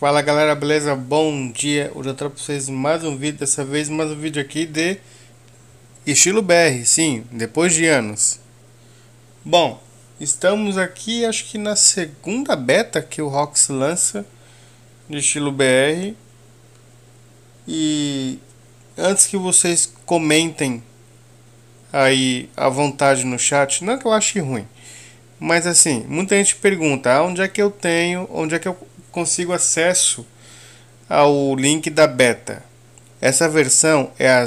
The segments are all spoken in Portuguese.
Fala galera, beleza? Bom dia! Hoje eu trago pra vocês mais um vídeo, dessa vez mais um vídeo aqui de estilo BR, sim, depois de anos. Bom, estamos aqui acho que na segunda beta que o Rox lança de estilo BR. E antes que vocês comentem aí à vontade no chat, não que eu ache ruim, mas assim, muita gente pergunta ah, onde é que eu tenho, onde é que eu consigo acesso ao link da beta. Essa versão é a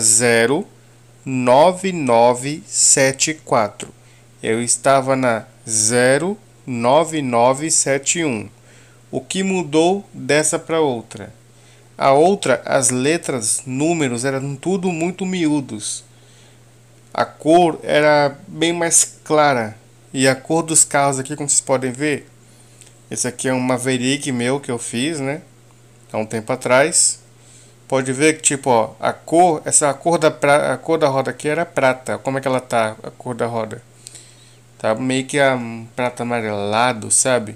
09974. Eu estava na 09971. O que mudou dessa para outra? A outra, as letras, números eram tudo muito miúdos. A cor era bem mais clara. E a cor dos carros aqui, como vocês podem ver, esse aqui é um Maverick meu que eu fiz, né? Há um tempo atrás. Pode ver que tipo, ó, a cor, essa cor da pra, a cor da roda aqui era prata. Como é que ela tá a cor da roda? Tá meio que a um, prata amarelado, sabe?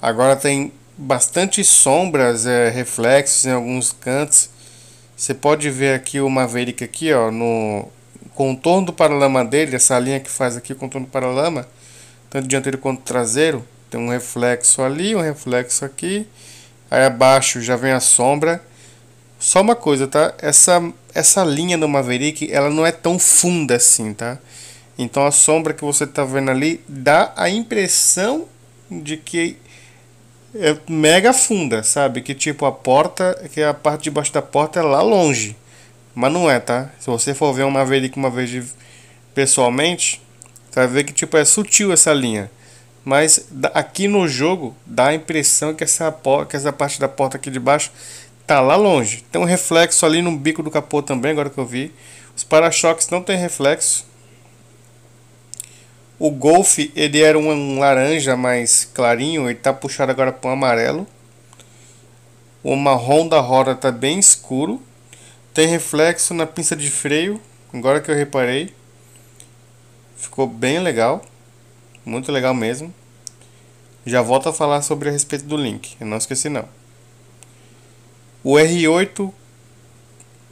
Agora tem bastante sombras, é, reflexos em alguns cantos. Você pode ver aqui o Maverick aqui, ó, no contorno do paralama dele, essa linha que faz aqui o contorno do paralama, tanto dianteiro quanto traseiro, tem um reflexo ali, um reflexo aqui. Aí abaixo já vem a sombra. Só uma coisa, tá? Essa, essa linha do Maverick, ela não é tão funda assim, tá? Então a sombra que você tá vendo ali dá a impressão de que é mega funda, sabe? Que tipo a porta, que a parte de baixo da porta é lá longe. Mas não é, tá? Se você for ver um Maverick uma vez de, pessoalmente, você vai ver que tipo é sutil essa linha. Mas aqui no jogo dá a impressão que essa, que essa parte da porta aqui de baixo tá lá longe. Tem um reflexo ali no bico do capô também, agora que eu vi. Os para-choques não tem reflexo. O Golf, ele era um, um laranja mais clarinho, ele tá puxado agora para um amarelo. O marrom da roda tá bem escuro. Tem reflexo na pinça de freio, agora que eu reparei. Ficou bem legal, muito legal mesmo. Já volto a falar sobre a respeito do link, eu não esqueci não. O R8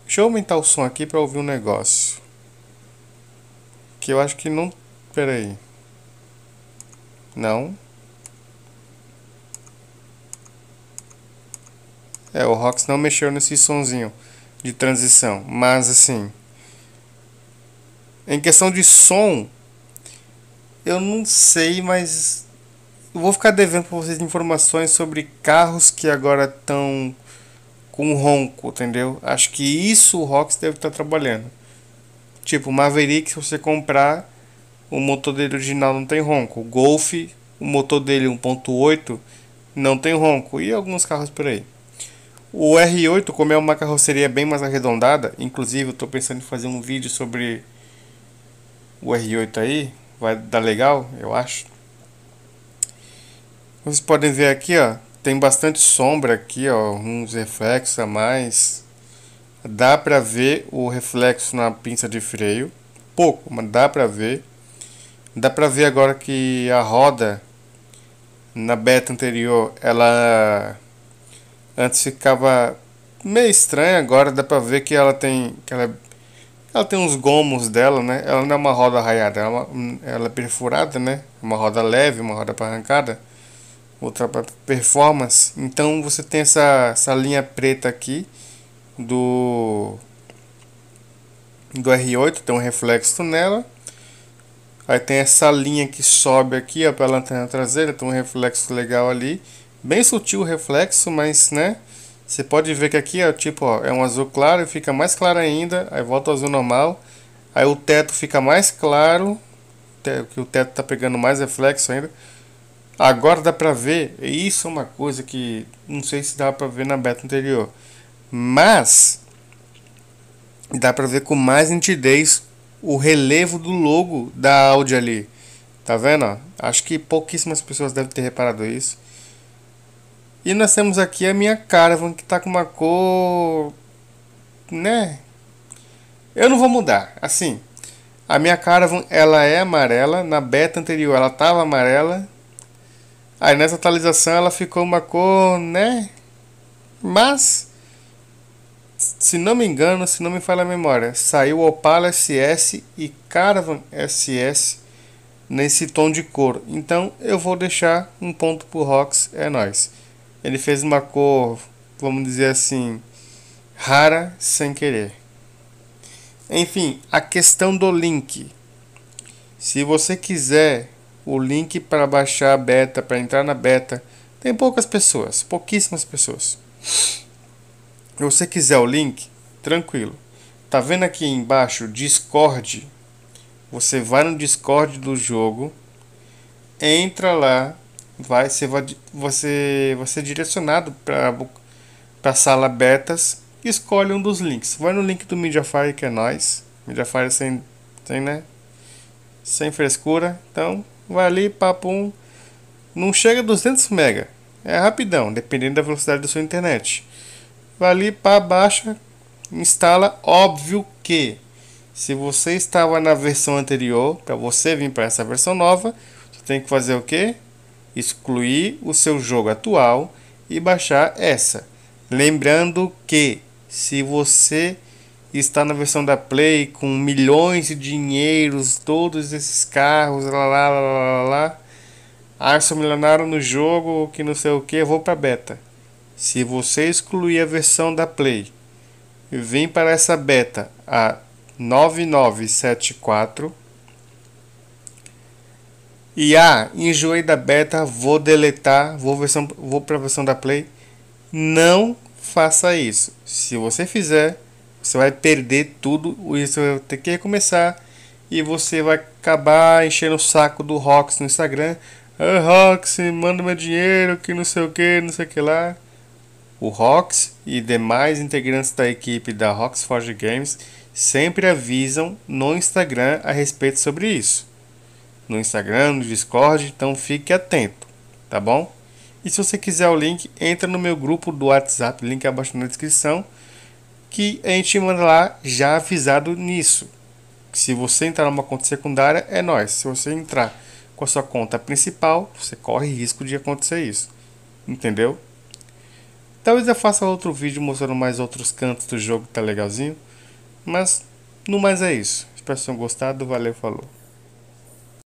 Deixa eu aumentar o som aqui para ouvir um negócio. Que eu acho que não. pera aí Não. É, o Rox não mexeu nesse sonzinho de transição. Mas assim. Em questão de som, eu não sei, mas eu vou ficar devendo para vocês informações sobre carros que agora estão com ronco, entendeu? Acho que isso o Rox deve estar tá trabalhando. Tipo, Maverick, se você comprar, o motor dele original não tem ronco. O Golf, o motor dele 1.8 não tem ronco. E alguns carros por aí. O R8, como é uma carroceria bem mais arredondada, inclusive eu estou pensando em fazer um vídeo sobre o R8 aí, vai dar legal, eu acho. Vocês podem ver aqui, ó, tem bastante sombra aqui, ó, uns reflexos a mais. Dá pra ver o reflexo na pinça de freio, pouco, mas dá pra ver. Dá pra ver agora que a roda na beta anterior, ela antes ficava meio estranha, agora dá pra ver que ela tem que ela ela tem uns gomos dela, né? Ela não é uma roda raiada, ela é, uma, ela é perfurada, né? Uma roda leve, uma roda para arrancada, outra para performance. Então você tem essa, essa linha preta aqui do do R8, tem um reflexo nela. Aí tem essa linha que sobe aqui, ó, a lanterna traseira, tem um reflexo legal ali. Bem sutil o reflexo, mas, né? Você pode ver que aqui, ó, tipo, ó, é um azul claro e fica mais claro ainda, aí volta ao azul normal. Aí o teto fica mais claro, que o teto tá pegando mais reflexo ainda. Agora dá pra ver, isso é uma coisa que não sei se dá pra ver na beta anterior. Mas, dá pra ver com mais nitidez o relevo do logo da Audi ali. Tá vendo? Acho que pouquíssimas pessoas devem ter reparado isso. E nós temos aqui a minha Caravan, que tá com uma cor... Né? Eu não vou mudar, assim. A minha Caravan, ela é amarela. Na beta anterior ela tava amarela. Aí nessa atualização ela ficou uma cor, né? Mas... Se não me engano, se não me falha a memória, saiu Opala SS e Caravan SS nesse tom de cor. Então eu vou deixar um ponto pro Rox, é nóis ele fez uma cor, vamos dizer assim, rara sem querer. Enfim, a questão do link. Se você quiser o link para baixar a beta, para entrar na beta, tem poucas pessoas, pouquíssimas pessoas. Se você quiser o link, tranquilo. Tá vendo aqui embaixo Discord? Você vai no Discord do jogo, entra lá, vai ser você você é direcionado para para sala betas escolhe um dos links vai no link do Mediafire que é nós Mediafire sem sem né sem frescura então vai ali papo um não chega a 200 mega é rapidão dependendo da velocidade da sua internet vai ali para baixa instala óbvio que se você estava na versão anterior para você vir para essa versão nova você tem que fazer o quê excluir o seu jogo atual e baixar essa. Lembrando que se você está na versão da Play com milhões de dinheiros, todos esses carros, lá lá lá lá, lá ah, sou milionário no jogo, que não sei o que, vou para beta. Se você excluir a versão da Play, vem para essa beta a 9974 e ah, enjoei da beta, vou deletar, vou, versão, vou para a versão da Play. Não faça isso. Se você fizer, você vai perder tudo, você vai ter que recomeçar e você vai acabar enchendo o saco do Rox no Instagram. Ah, Rox, manda meu dinheiro, que não sei o que, não sei o que lá. O Rox e demais integrantes da equipe da Rox Forge Games sempre avisam no Instagram a respeito sobre isso no Instagram, no Discord, então fique atento, tá bom? E se você quiser o link, entra no meu grupo do WhatsApp, link abaixo na descrição, que a gente manda lá já avisado nisso. Se você entrar numa conta secundária, é nós. Se você entrar com a sua conta principal, você corre risco de acontecer isso. Entendeu? Talvez eu faça outro vídeo mostrando mais outros cantos do jogo, tá legalzinho. Mas, no mais é isso. Espero que tenham gostado. Valeu, falou.